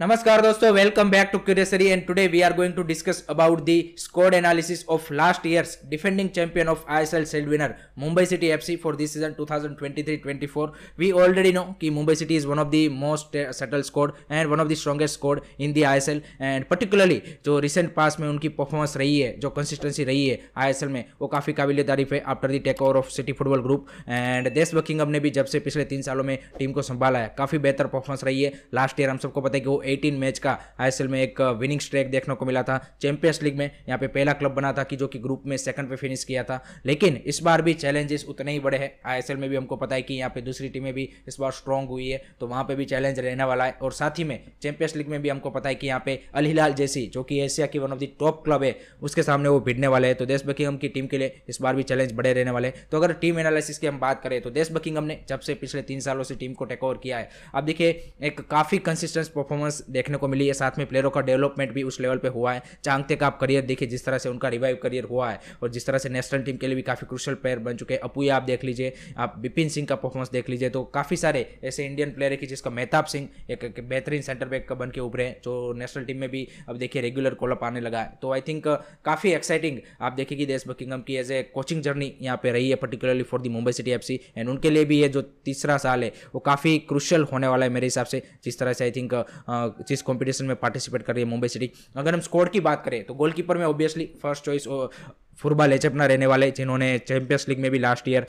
नमस्कार दोस्तों welcome back to क्यूरेसरी and today we are going to discuss about the squad analysis of last year's defending champion of I S L सेल winner Mumbai City F C for this season two thousand twenty three twenty four we already know कि Mumbai City is one of the most settled squad and one of the strongest squad in the I S L and particularly जो recent पास में उनकी performance रही है जो consistency रही है आई S L में वो काफी काबिल तारीफ है after the take over of City Football Group and Des Buckingham ने भी जब से पिछले तीन सालों में टीम को संभाला है काफी बेहतर परफॉर्मेंस रही है लास्ट ईयर हम सबको पता है कि वो 18 मैच का आई में एक विनिंग स्ट्रैक देखने को मिला था चैंपियंस लीग में यहाँ पे पहला क्लब बना था कि जो कि ग्रुप में सेकंड पे फिनिश किया था लेकिन इस बार भी चैलेंजेस उतने ही बड़े हैं आई में भी हमको पता है कि यहाँ पे दूसरी टीमें भी इस बार स्ट्रॉन्ग हुई है तो वहाँ पर भी चैलेंज रहने वाला है और साथ ही में चैंपियंस लीग में भी हमको पता है कि यहाँ पे अल हिलाल जैसी जो कि एशिया की one of the top club है उसके सामने वो भिड़ने वाले हैं तो देश बकिंगम की टीम के लिए इस बार भी चैलेंज बड़े रहने वाले हैं तो अगर टीम एनालिसिस की हम बात करें तो देश बकिंगम ने जब से पिछले तीन सालों से टीम को टेकओवर किया है अब देखिए एक काफ़ी कंसिस्टेंस परफॉर्मेंस प्रोग्रेस देखने को मिली है साथ में प्लेयरों का डेवलपमेंट भी उस लेवल पर हुआ है चांगते का आप करियर देखिए जिस तरह से उनका रिवाइव करियर हुआ है और जिस तरह से नेशनल टीम के लिए भी काफ़ी क्रुशल प्लेयर बन चुके हैं अपूया आप देख लीजिए आप बिपिन सिंह का परफॉर्मेंस देख लीजिए तो काफ़ी सारे ऐसे इंडियन प्लेयर है कि जिसका मेहताब सिंह एक बेहतरीन सेंटर बैक का बन के उभरे जो नेशनल टीम में भी अब देखिए रेगुलर कॉलअप आने लगा है तो आई थिंक काफ़ी एक्साइटिंग आप देखिए कि देश बकिंगम की एज ए कोचिंग जर्नी यहाँ पे रही है particularly for the Mumbai City F and उनके लिए भी ये जो तीसरा साल है वो काफ़ी क्रुशल होने वाला है मेरे हिसाब से जिस तरह से आई थिंक जिस कॉम्पिटिशन में पार्टिसिपेट कर रही है मुंबई सिटी अगर हम स्कोर की बात करें तो गोलकीपर में obviously first choice Phurba Lachenpa रहने वाले जिन्होंने चैंपियंस लीग में भी लास्ट ईयर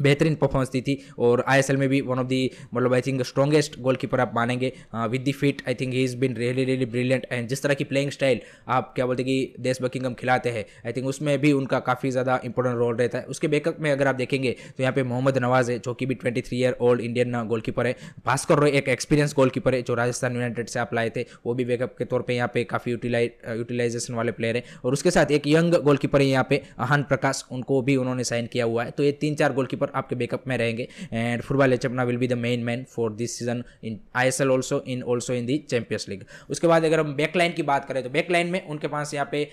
बेहतरीन परफॉर्मेंस दी थी और आईएसएल में भी वन ऑफ दी मतलब आई थिंक स्ट्रॉगेस्ट गोलकीपर आप मानेंगे with the fit I think he is been really really brilliant and जिस तरह की प्लेइंग स्टाइल आप क्या बोलते कि देश बकिंगम खिलाते हैं आई थिंक उसमें भी उनका काफ़ी ज़्यादा इंपॉर्टेंट रोल रहता है उसके बैकअप में अगर आप देखेंगे तो यहाँ पे मोहम्मद नवाज है जो कि भी twenty three year old Indian goal keeper है भास्कर रॉय एक एक्सपीरियंस गोल कीपर है जो राजस्थान यूनाइटेड से आप लाए थे वो भी बैकअप के तौर पर यहाँ पे काफ़ी यूटिलाइजेशन uh, वाले प्लेयर है और उसके साथ एक यंग गोल कीपर है यहाँ पे अहन प्रकाश उनको भी उन्होंने साइन किया हुआ है तो ये तीन चार गोलकीपर गोलकीपर आपके बैकअप में रहेंगे एंड फुटबॉल एचपना will be the main man for this season in I S L also in also in the Champions League उसके बाद अगर हम बैकलाइन की बात करें तो बैकलाइन में उनके पास यहाँ पे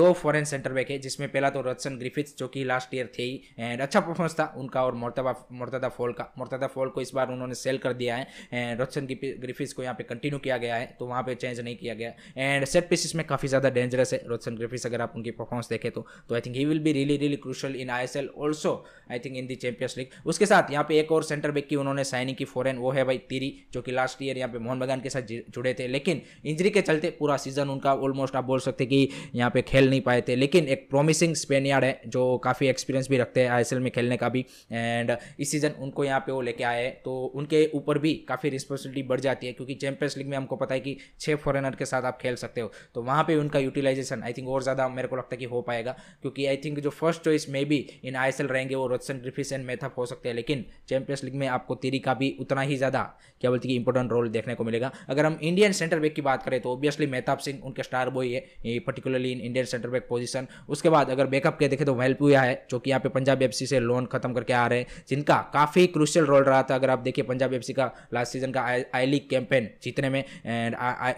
दो फॉरन सेंटर बैक है जिसमें पहला तो रत्सन ग्रिफिथ्स जो कि लास्ट ईयर थे ही एंड अच्छा परफॉर्मेंस था उनका और मोरतबा मोरतदा फॉल का मोरतदा फॉल को इस बार उन्होंने सेल कर दिया है एंड रत्सन ग्रिफिथ्स को यहाँ पे कंटिन्यू किया गया है तो वहाँ पे चेंज नहीं किया गया एंड सेट पीसिस में काफ़ी ज़्यादा डेंजरस है रोशन ग्रिफिस अगर आप उनकी परफॉर्मेंस देखें तो I think he will be really really crucial in I S L also I think in the Champions League उसके साथ यहाँ पे एक और सेंटर बैक की उन्होंने साइनिंग की फॉरन वो है भाई तीरी जो कि लास्ट ईयर यहाँ पे मोहन बगान के साथ जुड़े थे लेकिन इंजरी के चलते पूरा सीजन उनका ऑलमोस्ट आप बोल सकते कि यहाँ पे खेल नहीं पाए थे लेकिन एक प्रोमिसिंग स्पेनियार्ड है जो काफ़ी एक्सपीरियंस भी रखते हैं आई में खेलने का भी एंड इस सीज़न उनको यहाँ पे वो लेके आए हैं तो उनके ऊपर भी काफ़ी रिस्पॉन्सिबिलिटी बढ़ जाती है क्योंकि चैंपियंस लीग में हमको पता है कि छः फॉरेनर के साथ आप खेल सकते हो तो वहाँ पर उनका यूटिलाइजेशन आई थिंक और ज़्यादा मेरे को लगता है कि हो पाएगा क्योंकि आई थिंक जो first choice may be in I रहेंगे वो रोशन ग्रिफिस परसेंट मेथअप हो सकते हैं लेकिन चैंपियंस लीग में आपको तेरी का भी उतना ही ज़्यादा क्या बोलते कि इंपॉर्टेंट रोल देखने को मिलेगा अगर हम इंडियन सेंटर बैक की बात करें तो ऑब्वियसली मेहताब सिंह उनके स्टार बॉय है particularly in Indian centre back position उसके बाद अगर बैकअप के देखें तो वेलपुया है जो कि यहाँ पे पंजाब एफ से लोन खत्म करके आ रहे हैं जिनका काफ़ी क्रूशियल रोल रहा था अगर आप देखिए पंजाब एफ का लास्ट सीजन का आई लीग कैंपेन जीतने में एंड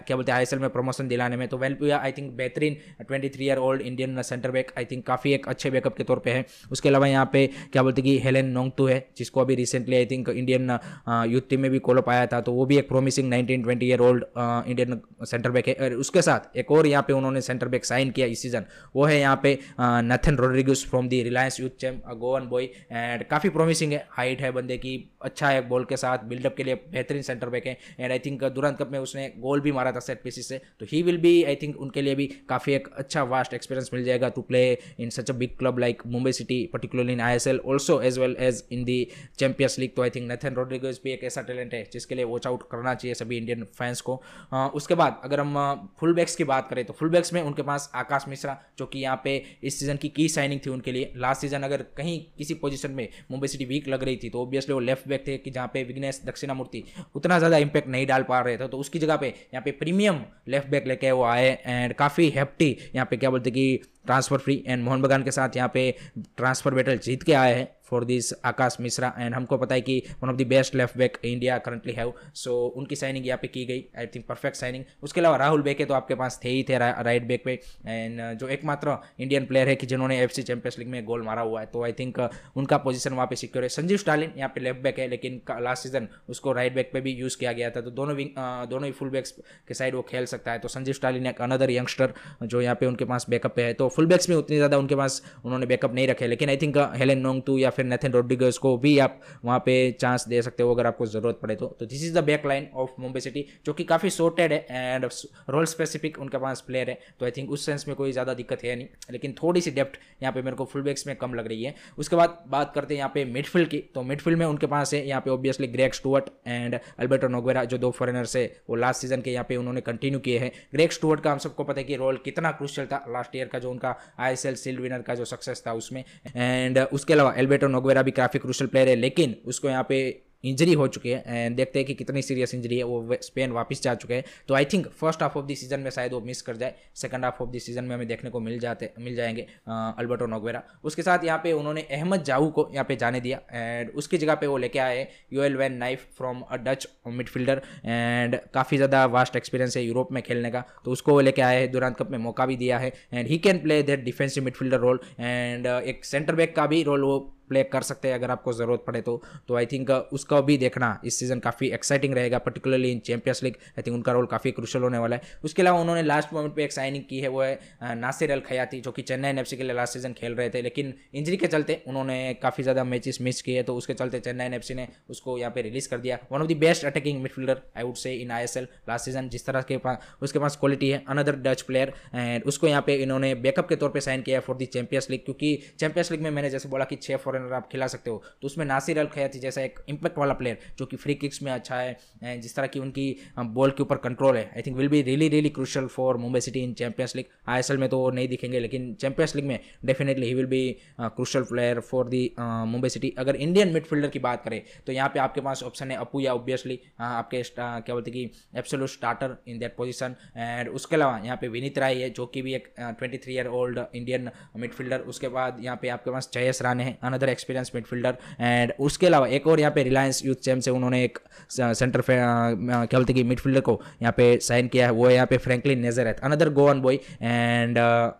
क्या बोलते हैं आई में प्रमोशन दिलाने में तो वेलपुया आई थिंक बेहतरीन twenty year old Indian centre back I think काफ़ी एक अच्छे बैकअप के तौर पर है उसके अलावा यहाँ पे क्या बोलते कि हेले एलन नोंगतू है जिसको अभी recently I think Indian youth team में भी कॉलअप आया था तो वो भी एक promising nineteen twenty year old Indian centre back है उसके साथ एक और यहाँ पे उन्होंने सेंटर बैक साइन किया इस सीजन वो है यहाँ पे Nathan Rodrigues from the Reliance youth champ Goan boy and काफ़ी प्रोमिसिंग है हाइट है बंदे की अच्छा है बॉल के साथ बिल्डअप के लिए बेहतरीन सेंटर बैक है and I think Durand Cup में उसने गोल भी मारा था सेट पीसीस से तो ही विल भी आई थिंक उनके लिए भी काफ़ी एक अच्छा वास्ट एक्सपीरियंस मिल जाएगा to play in such a big club like Mumbai City particularly in I S L also as well well as in the Champions League तो आई थिंक नेथन रोड्रिगेज भी एक ऐसा टैलेंट है जिसके लिए वॉच आउट करना चाहिए सभी इंडियन फैंस को आ, उसके बाद अगर हम फुल बैक्स की बात करें तो फुल बैक्स में उनके पास आकाश मिश्रा जो कि यहाँ पे इस सीज़न की की साइनिंग थी उनके लिए लास्ट सीजन अगर कहीं किसी पोजिशन में मुंबई सिटी वीक लग रही थी तो ऑब्वियसली वो लेफ्ट बैक थे कि जहाँ पे विग्नेश दक्षिणामूर्ति उतना ज़्यादा इंपैक्ट नहीं डाल पा रहे थे तो उसकी जगह पे यहाँ पे प्रीमियम लेफ्ट बैक लेके वो आए एंड काफ़ी हैप्टी यहाँ पे क्या बोलते कि ट्रांसफर फ्री एंड मोहन बगान के साथ यहाँ पे ट्रांसफर बैटल जीत के आए हैं for this Akash Mishra and हमको पता है कि one of the best left back India currently have so उनकी साइनिंग यहाँ पे की गई आई थिंक परफेक्ट साइनिंग उसके अलावा राहुल बेके तो आपके पास थे ही थे रा, राइट बैक पे एंड uh, जो एकमात्र इंडियन प्लेयर है कि जिन्होंने एफ सी चैंपियंस लीग में गोल मारा हुआ है तो आई थिंक uh, उनका पोजीशन वहाँ पे सिक्योर है संजीव स्टालिन यहाँ पे लेफ्ट बैक है लेकिन लास्ट सीजन उसको राइट बैक पे भी यूज़ किया गया था तो दोनों विंग uh, दोनों ही फुल बैक्स के साइड वो खेल सकता है तो संजीव स्टालिन एक अनदर यंगस्टर जो यहाँ पे उनके पास बैकअप पे है तो फुल बैक्स में उतनी ज़्यादा उनके पास उन्होंने बैकअप नहीं रखे लेकिन आई थिंक नोंग नोंगतू या फिर नेथन रोड्रिगस को भी आप वहाँ पे चांस दे सकते हो अगर आपको ज़रूरत पड़े तो this is the back line of Mumbai City जो कि काफ़ी शॉर्टेड है एंड रोल स्पेसिफिक उनके पास प्लेयर है तो आई थिंक उस सेंस में कोई ज़्यादा दिक्कत है नहीं लेकिन थोड़ी सी डेप्थ यहाँ पे मेरे को फुल बैक्स में कम लग रही है उसके बाद बात करते हैं यहाँ पे मिडफील्ड की तो मिडफील्ड में उनके पास है यहाँ पे obviously Greg Stewart and Alberto Noguera जो दो फॉरेनर्स है वो लास्ट सीजन के यहाँ पे उन्होंने कंटिन्यू किए हैं ग्रेग स्टूअर्ट का हम सबको पता है कि रोल कितना क्रूशियल था लास्ट ईयर का जो उनका का आई एस एल विनर का जो सक्सेस था उसमें एंड uh, उसके अलावा एल्बेटो नोगवेरा भी काफ़ी क्रूशल प्लेयर है लेकिन उसको यहाँ पे इंजरी हो चुके हैं एंड देखते हैं कि कितनी सीरियस इंजरी है वो स्पेन वापस जा चुके हैं तो I think first half of the season में शायद वो मिस कर जाए second half of the season में हमें देखने को मिल जाते मिल जाएंगे अल्बर्टो नोगवेरा उसके साथ यहाँ पे उन्होंने अहमद जाऊ को यहाँ पे जाने दिया एंड उसकी जगह पर वो लेके आए Yoell van Nieff from a Dutch midfielder and काफ़ी ज़्यादा वास्ट एक्सपीरियंस है यूरोप में खेलने का तो उसको वो लेके आए हैं दुरांत कप में मौका भी दिया है and he can play that defensive midfielder role and एक सेंटर बैक का भी रोल वो प्ले कर सकते हैं अगर आपको ज़रूरत पड़े तो तो आई थिंक uh, उसका भी देखना इस सीज़न काफ़ी एक्साइटिंग रहेगा particularly in Champions League I think उनका रोल काफ़ी क्रुशल होने वाला है उसके अलावा उन्होंने लास्ट मोमेंट पर एक साइनिंग की है वो है uh, नासिर अल खयाती जो कि चेन्नई एफ के लिए लास्ट सीजन खेल रहे थे लेकिन इंजरी के चलते उन्होंने काफ़ी ज़्यादा मैचेस मिस किए तो उसके चलते चेन्नई एफ ने उसको यहाँ पे रिलीज़ कर दिया one of the best attacking midfielder I would say in I last season जिस तरह के पास उसके पास क्वालिटी है अनदर डच प्लेयर एंड उसको यहाँ पे इन्होंने बैकअप के तौर पर साइन किया फॉर दी चैंपियंस लीग क्योंकि चैंपियंस लीग में मैंने जैसे बोला कि छः फॉर फॉरनर आप खिला सकते हो तो उसमें नासिर अल खैती जैसा एक इम्पैक्ट वाला प्लेयर जो कि फ्री किक्स में अच्छा है जिस तरह की उनकी बॉल के ऊपर कंट्रोल है I think will be really really crucial for Mumbai City in Champions League I में तो नहीं दिखेंगे लेकिन चैंपियंस लीग में definitely he will be crucial player for the Mumbai City अगर इंडियन मिडफील्डर की बात करें तो यहाँ पे आपके पास ऑप्शन है अपू या ऑब्वियसली आपके क्या बोलते कि absolute starter in that position and उसके अलावा यहाँ पे विनीत राय है जो कि भी एक twenty three year old Indian midfielder उसके बाद यहाँ पे आपके पास जयस राणे हैं अनदर फिर एक्सपीरियंस मिडफील्डर एंड उसके अलावा एक और यहाँ पे रिलायंस यूथ चैम से उन्होंने एक सेंटर क्या बोलते कि मिडफील्डर को यहाँ पे साइन किया है वो यहाँ पे नेजर है another Goan boy and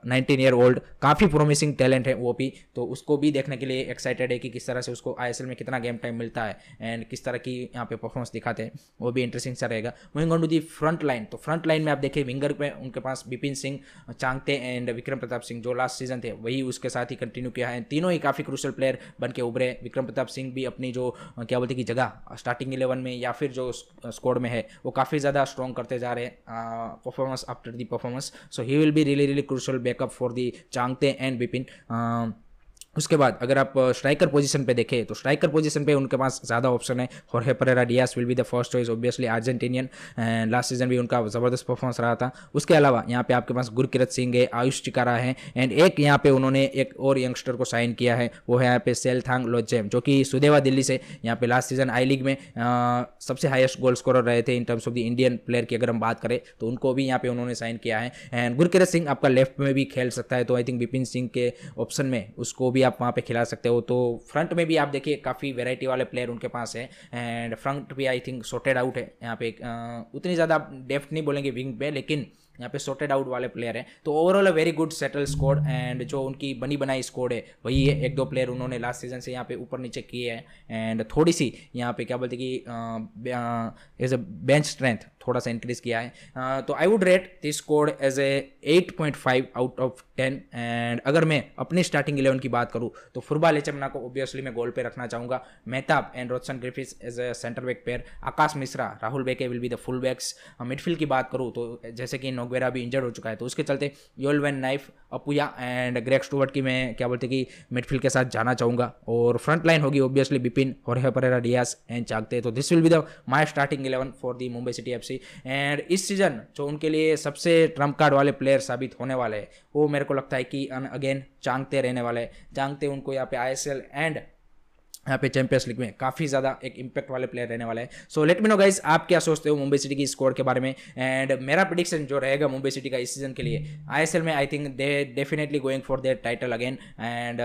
nineteen year old काफ़ी प्रोमिसिंग टैलेंट है वो भी तो उसको भी देखने के लिए एक्साइटेड है कि किस तरह से उसको आई में कितना गेम टाइम मिलता है एंड किस तरह की यहाँ पे परफॉर्मेंस दिखाते हैं वो भी इंटरेस्टिंग सा रहेगा मोहिंग गॉन्डू दी फ्रंट लाइन तो फ्रंट लाइन में आप देखिए विंगर में उनके पास बिपिन सिंह चांगते एंड विक्रम प्रताप सिंह जो लास्ट सीजन थे वही उसके साथ ही कंटिन्यू किया है तीनों ही काफ़ी क्रूशल प्लेयर बन के उभरे विक्रम प्रताप सिंह भी अपनी जो क्या बोलते हैं कि जगह स्टार्टिंग इलेवन में या फिर जो स्कोड में है वो काफ़ी ज़्यादा स्ट्रॉन्ग करते जा रहे हैं performance after the performance so he will be really really crucial backup for the Chhangte and Bipin उसके बाद अगर आप स्ट्राइकर पोजीशन पे देखें तो स्ट्राइकर पोजीशन पे उनके पास ज़्यादा ऑप्शन है और हेपरेरा Diaz will be the first choice obviously Argentinian last season भी उनका ज़बरदस्त परफॉर्मेंस रहा था उसके अलावा यहाँ पे आपके पास गुरकिरत सिंह है आयुष चिकारा है एंड एक यहाँ पे उन्होंने एक और यंगस्टर को साइन किया है वो है यहाँ पे सेल थांग लोजेम जो कि सुदेवा दिल्ली से यहाँ पे लास्ट सीजन आई लीग में आ, सबसे हाइस्ट गोल स्कोरर रहे थे in terms of the Indian player की अगर हम बात करें तो उनको भी यहाँ पे उन्होंने साइन किया है एंड गुरकिरत सिंह आपका लेफ्ट में भी खेल सकता है तो आई थिंक बिपिन सिंह के ऑप्शन में उसको भी आप वहाँ पे खिला सकते हो तो फ्रंट में भी आप देखिए काफ़ी वेराइटी वाले प्लेयर उनके पास है एंड फ्रंट भी आई थिंक सोटेड आउट है यहाँ पे उतनी ज़्यादा डेफ्ट नहीं बोलेंगे विंग पे लेकिन यहाँ पे सॉर्टेड आउट वाले प्लेयर हैं तो overall a very good settled squad and जो उनकी बनी बनाई स्कोड है वही है एक दो प्लेयर उन्होंने लास्ट सीजन से यहाँ पे ऊपर नीचे किए हैं एंड थोड़ी सी यहाँ पे क्या बोलते कि एज अ बेंच स्ट्रेंथ थोड़ा सा इंक्रीज किया है uh, तो I would rate this squad as a five out of ten and अगर मैं अपनी स्टार्टिंग इलेवन की बात करूँ तो फुरबा लेचमना को ओब्वियसली मैं गोल पे रखना चाहूँगा Mehtab and Rostyn Griffiths as a centre back pair Akash Mishra Rahul Bheke will be the full backs midfield की बात करूँ तो जैसे कि वगैरह भी इंजर्ड हो चुका है तो उसके चलते Yoell van Nieff Apuia and Greg Stewart की मैं क्या बोलते कि मिडफील्ड के साथ जाना चाहूँगा और फ्रंट लाइन होगी ऑब्वियसली बिपिन और परेरा डियास एंड चागते तो this will be the my starting eleven for the Mumbai City F and इस सीजन जो उनके लिए सबसे ट्रम्प कार्ड वाले प्लेयर साबित होने वाले हैं वो मेरे को लगता है कि अगेन चांगते रहने वाले हैं चांगते उनको यहाँ पे आई एंड यहाँ पे चैंपियंस लीग में काफ़ी ज़्यादा एक इम्पैक्ट वाले प्लेयर रहने वाला है so let me know guys आप क्या सोचते हो मुंबई सिटी की स्कोर के बारे में एंड मेरा प्रिडिक्शन जो रहेगा मुंबई सिटी का इस सीजन के लिए आईएसएल में I think they definitely going for their title again and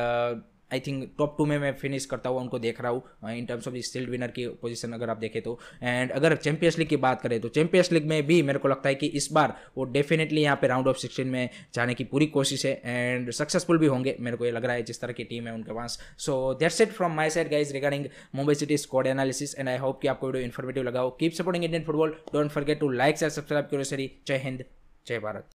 I think top two में मैं फिनिश करता हूँ उनको देख रहा हूँ इन टर्म्स ऑफ स्टिल्ड विनर की पोजीशन अगर आप देखें तो एंड अगर चैंपियंस लीग की बात करें तो चैंपियंस लीग में भी मेरे को लगता है कि इस बार वो डेफिनेटली यहाँ पे राउंड ऑफ सिक्सटीन में जाने की पूरी कोशिश है एंड सक्सेसफुल भी होंगे मेरे को ये लग रहा है जिस तरह की टीम है उनके पास so that's it from my side guys regarding Mumbai City squad analysis and I hope कि आपको वीडियो इन्फॉर्मेटिव लगाओ keep supporting Indian football don't forget to like and subscribe करो सरी जय हिंद जय भारत